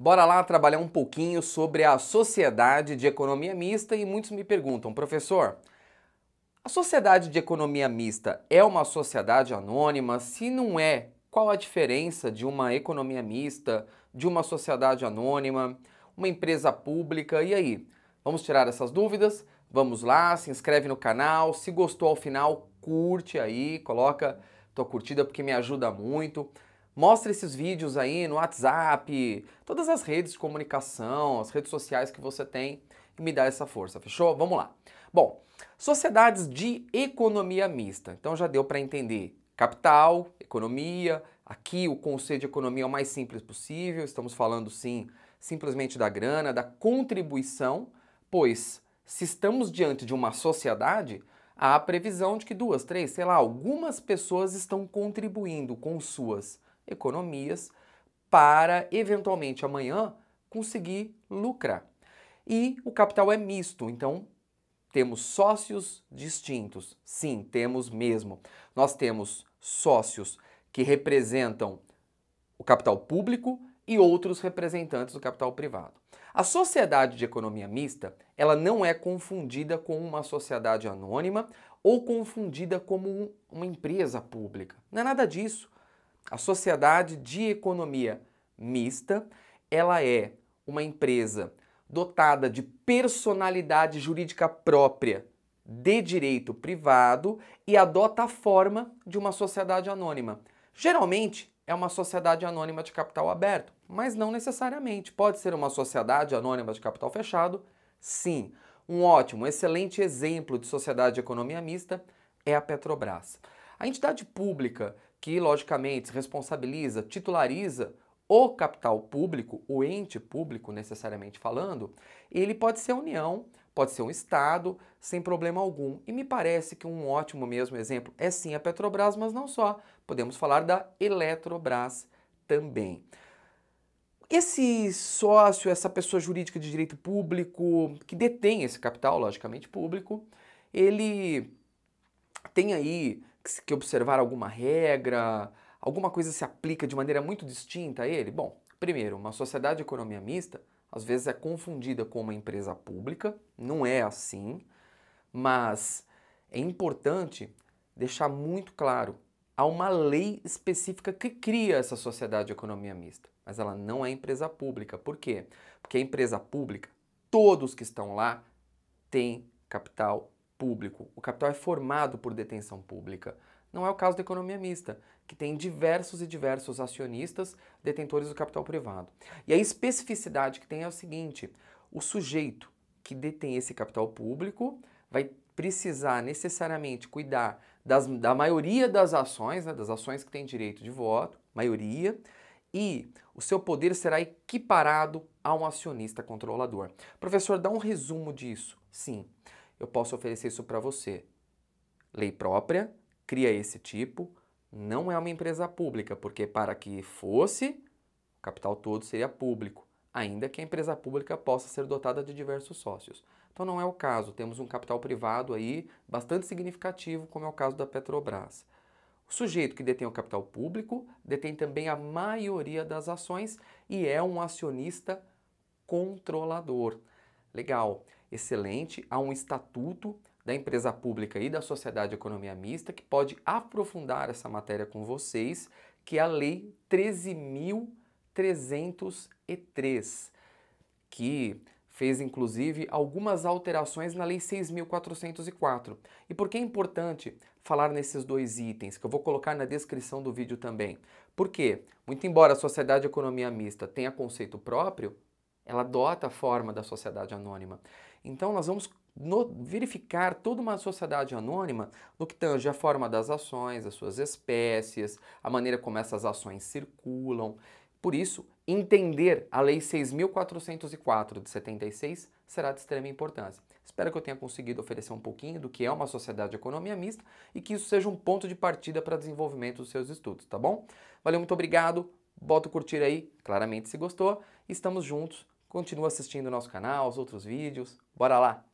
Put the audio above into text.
Bora lá trabalhar um pouquinho sobre a sociedade de economia mista e muitos me perguntam, professor, a sociedade de economia mista é uma sociedade anônima? Se não é, qual a diferença de uma economia mista, de uma sociedade anônima, uma empresa pública? E aí? Vamos tirar essas dúvidas? Vamos lá, se inscreve no canal, se gostou ao final, curte aí, coloca tua curtida porque me ajuda muito. Mostra esses vídeos aí no WhatsApp, todas as redes de comunicação, as redes sociais que você tem e me dá essa força, fechou? Vamos lá. Bom, sociedades de economia mista. Então já deu para entender capital, economia. Aqui o conceito de economia é o mais simples possível. Estamos falando sim simplesmente da grana, da contribuição, pois se estamos diante de uma sociedade, há a previsão de que duas, três, sei lá, algumas pessoas estão contribuindo com suas economias para eventualmente amanhã conseguir lucrar. E o capital é misto, então temos sócios distintos. Sim, temos mesmo. Nós temos sócios que representam o capital público e outros representantes do capital privado. A sociedade de economia mista, ela não é confundida com uma sociedade anônima ou confundida como um, uma empresa pública. Não é nada disso. A sociedade de economia mista, ela é uma empresa dotada de personalidade jurídica própria de direito privado e adota a forma de uma sociedade anônima. Geralmente é uma sociedade anônima de capital aberto, mas não necessariamente. Pode ser uma sociedade anônima de capital fechado, sim. Um ótimo, excelente exemplo de sociedade de economia mista é a Petrobras. A entidade pública que, logicamente, responsabiliza, titulariza o capital público, o ente público, necessariamente falando, ele pode ser a União, pode ser um Estado, sem problema algum. E me parece que um ótimo mesmo exemplo é sim a Petrobras, mas não só. Podemos falar da Eletrobras também. Esse sócio, essa pessoa jurídica de direito público, que detém esse capital, logicamente público, ele tem aí que observar alguma regra? Alguma coisa se aplica de maneira muito distinta a ele? Bom, primeiro, uma sociedade de economia mista às vezes é confundida com uma empresa pública, não é assim, mas é importante deixar muito claro, há uma lei específica que cria essa sociedade de economia mista, mas ela não é empresa pública. Por quê? Porque a empresa pública, todos que estão lá têm capital público. O capital é formado por detenção pública. Não é o caso da economia mista, que tem diversos e diversos acionistas detentores do capital privado. E a especificidade que tem é o seguinte: o sujeito que detém esse capital público vai precisar necessariamente cuidar das, da maioria das ações, né, das ações que têm direito de voto, maioria, e o seu poder será equiparado a um acionista controlador. Professor, dá um resumo disso. Sim, eu posso oferecer isso para você. Lei própria cria esse tipo, não é uma empresa pública, porque para que fosse, o capital todo seria público, ainda que a empresa pública possa ser dotada de diversos sócios. Então não é o caso, temos um capital privado aí bastante significativo, como é o caso da Petrobras. O sujeito que detém o capital público detém também a maioria das ações e é um acionista controlador. Legal, excelente. Há um estatuto da empresa pública e da sociedade economia mista que pode aprofundar essa matéria com vocês, que é a Lei 13.303, que fez inclusive algumas alterações na Lei 6.404. E por que é importante falar nesses dois itens, que eu vou colocar na descrição do vídeo também? Porque, muito embora a sociedade economia mista tenha conceito próprio, ela adota a forma da sociedade anônima. Então nós vamos verificar toda uma sociedade anônima no que tange a forma das ações, as suas espécies, a maneira como essas ações circulam. Por isso, entender a Lei 6.404 de 76 será de extrema importância. Espero que eu tenha conseguido oferecer um pouquinho do que é uma sociedade de economia mista e que isso seja um ponto de partida para desenvolvimento dos seus estudos, tá bom? Valeu, muito obrigado. Bota o curtir aí, claramente se gostou. Estamos juntos Continua assistindo o nosso canal, os outros vídeos. Bora lá!